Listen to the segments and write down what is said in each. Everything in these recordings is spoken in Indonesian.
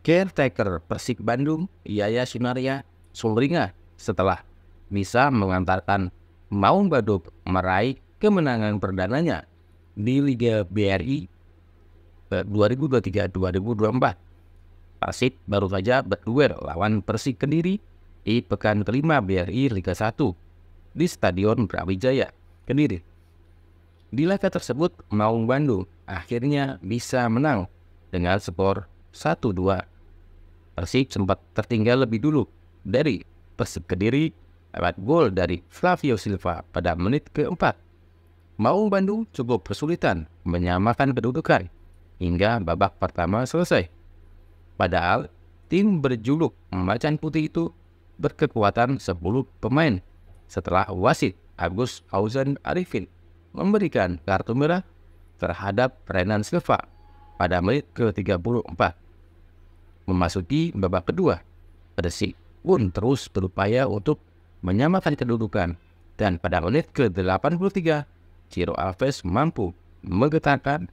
caretaker Persik Bandung, Yaya Sunaria Sulringa setelah bisa mengantarkan Maung Badub meraih kemenangan perdananya di Liga BRI 2023-2024. Persik baru saja berduel lawan Persik Kediri di pekan kelima BRI Liga 1 di Stadion Brawijaya, Kediri. Di laga tersebut, Maung Bandung akhirnya bisa menang dengan skor 1-2. Persib sempat tertinggal lebih dulu dari Persib Kediri lewat gol dari Flavio Silva pada menit keempat. Maung Bandung cukup kesulitan menyamakan kedudukan hingga babak pertama selesai. Padahal, tim berjuluk Macan Putih itu berkekuatan 10 pemain setelah wasit Agus Auzan Arifin memberikan kartu merah terhadap Renan Silva pada menit ke-34. Memasuki babak kedua, Persib pun terus berupaya untuk menyamakan kedudukan dan pada menit ke-83, Ciro Alves mampu menggetarkan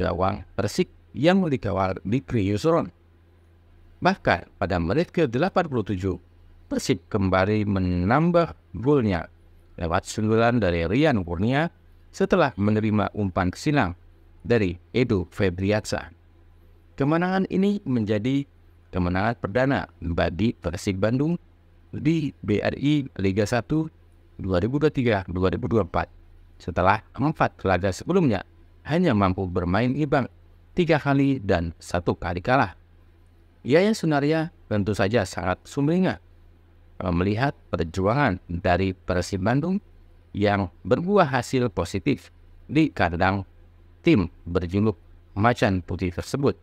gawang Persik yang dikawal di Kriusoron. Bahkan pada menit ke-87, Persib kembali menambah golnya lewat sundulan dari Rian Kurnia setelah menerima umpan kesinang dari Edo Febriaksa. Kemenangan ini menjadi kemenangan perdana bagi Persib Bandung di BRI Liga 1 2023-2024 setelah empat laga sebelumnya hanya mampu bermain imbang tiga kali dan satu kali kalah. Yaya Sunaria tentu saja sangat sumringah melihat perjuangan dari Persib Bandung yang berbuah hasil positif di kandang tim berjuluk Macan Putih tersebut.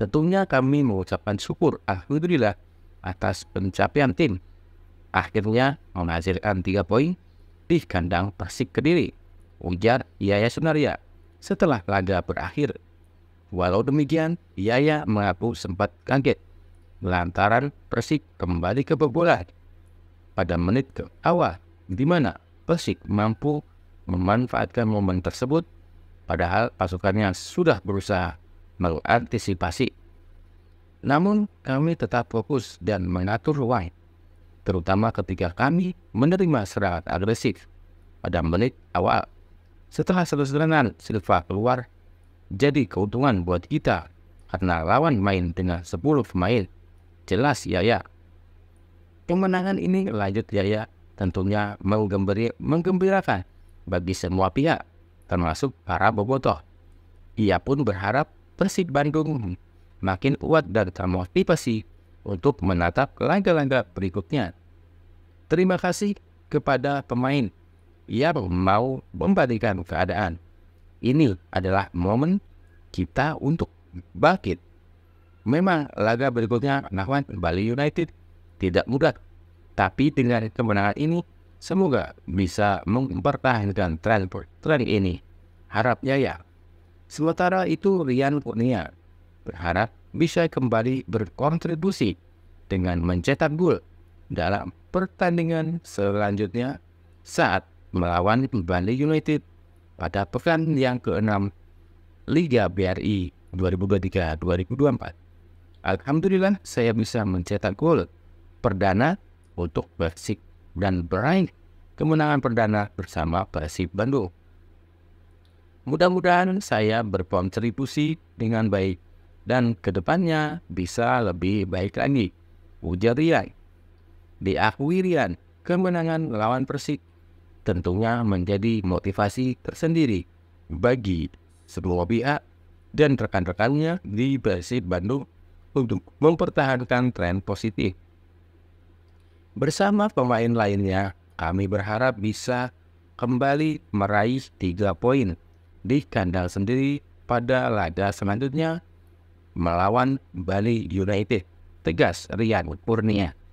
Tentunya kami mengucapkan syukur Alhamdulillah atas pencapaian tim. Akhirnya menghasilkan tiga poin di kandang Persik Kediri, ujar Yaya Sunaria setelah laga berakhir. Walau demikian, Yaya mengaku sempat kaget lantaran Persik kembali kebobolan pada menit ke awal di mana Persik mampu memanfaatkan momen tersebut Padahal pasukannya sudah berusaha mengantisipasi. Namun kami tetap fokus dan mengatur ruang, terutama ketika kami menerima serangan agresif pada menit awal. Setelah satu serangan, Silva keluar, jadi keuntungan buat kita karena lawan main dengan 10 pemain. Jelas Yaya. Kemenangan ini lanjut Yaya tentunya menggembirakan bagi semua pihak termasuk para bobotoh. Ia pun berharap Persib Bandung makin kuat dan termotivasi untuk menatap langkah-langkah berikutnya. Terima kasih kepada pemain yang mau membandingkan keadaan. Ini adalah momen kita untuk bangkit. Memang laga berikutnya lawan Bali United tidak mudah, tapi dengan kemenangan ini Semoga bisa mempertahankan tren tren ini. Harapnya ya. Sementara itu Rian Kurnia berharap bisa kembali berkontribusi dengan mencetak gol dalam pertandingan selanjutnya saat melawan Bali United pada pekan yang ke-6 Liga BRI 2023-2024. Alhamdulillah saya bisa mencetak gol perdana untuk Persik dan beraih kemenangan perdana bersama Persib Bandung. Mudah-mudahan saya berkontribusi dengan baik dan kedepannya bisa lebih baik lagi. Ujar Rian. Diakui Rian, kemenangan lawan Persib tentunya menjadi motivasi tersendiri bagi semua pihak dan rekan-rekannya di Persib Bandung untuk mempertahankan tren positif Bersama pemain lainnya, kami berharap bisa kembali meraih tiga poin di kandang sendiri pada laga selanjutnya melawan Bali United. Tegas Rian Purnia.